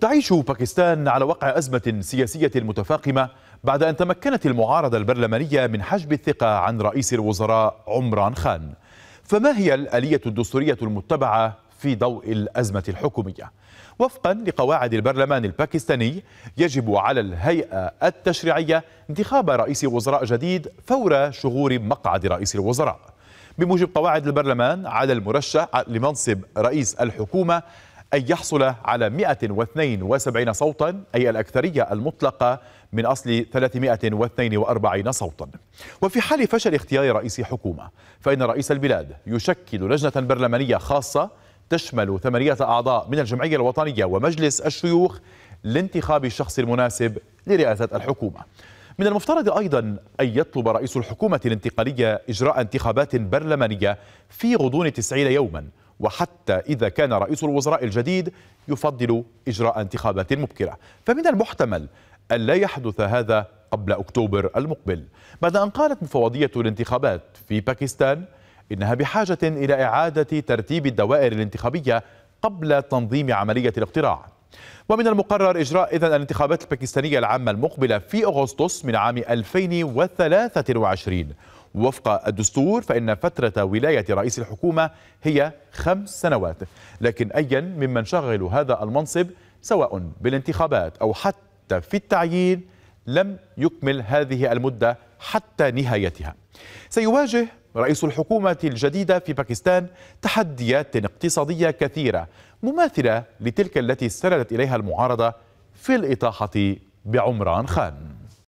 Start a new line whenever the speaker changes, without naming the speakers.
تعيش باكستان على وقع أزمة سياسية متفاقمة بعد أن تمكنت المعارضة البرلمانية من حجب الثقة عن رئيس الوزراء عمران خان فما هي الآلية الدستورية المتبعة في ضوء الأزمة الحكومية؟ وفقا لقواعد البرلمان الباكستاني يجب على الهيئة التشريعية انتخاب رئيس وزراء جديد فور شهور مقعد رئيس الوزراء بموجب قواعد البرلمان على المرشح لمنصب رئيس الحكومة أن يحصل على 172 صوتا أي الأكثرية المطلقة من أصل 342 صوتا وفي حال فشل اختيار رئيس حكومة فإن رئيس البلاد يشكل لجنة برلمانية خاصة تشمل ثمانية أعضاء من الجمعية الوطنية ومجلس الشيوخ لانتخاب الشخص المناسب لرئاسة الحكومة من المفترض أيضا أن يطلب رئيس الحكومة الانتقالية إجراء انتخابات برلمانية في غضون 90 يوما وحتى إذا كان رئيس الوزراء الجديد يفضل إجراء انتخابات مبكرة فمن المحتمل ألا يحدث هذا قبل أكتوبر المقبل بعد أن قالت مفوضية الانتخابات في باكستان إنها بحاجة إلى إعادة ترتيب الدوائر الانتخابية قبل تنظيم عملية الاقتراع ومن المقرر إجراء إذن الانتخابات الباكستانية العامة المقبلة في أغسطس من عام 2023 وفق الدستور فإن فترة ولاية رئيس الحكومة هي خمس سنوات لكن أيا ممن شغل هذا المنصب سواء بالانتخابات أو حتى في التعيين لم يكمل هذه المدة حتى نهايتها سيواجه رئيس الحكومة الجديدة في باكستان تحديات اقتصادية كثيرة مماثلة لتلك التي سردت إليها المعارضة في الإطاحة بعمران خان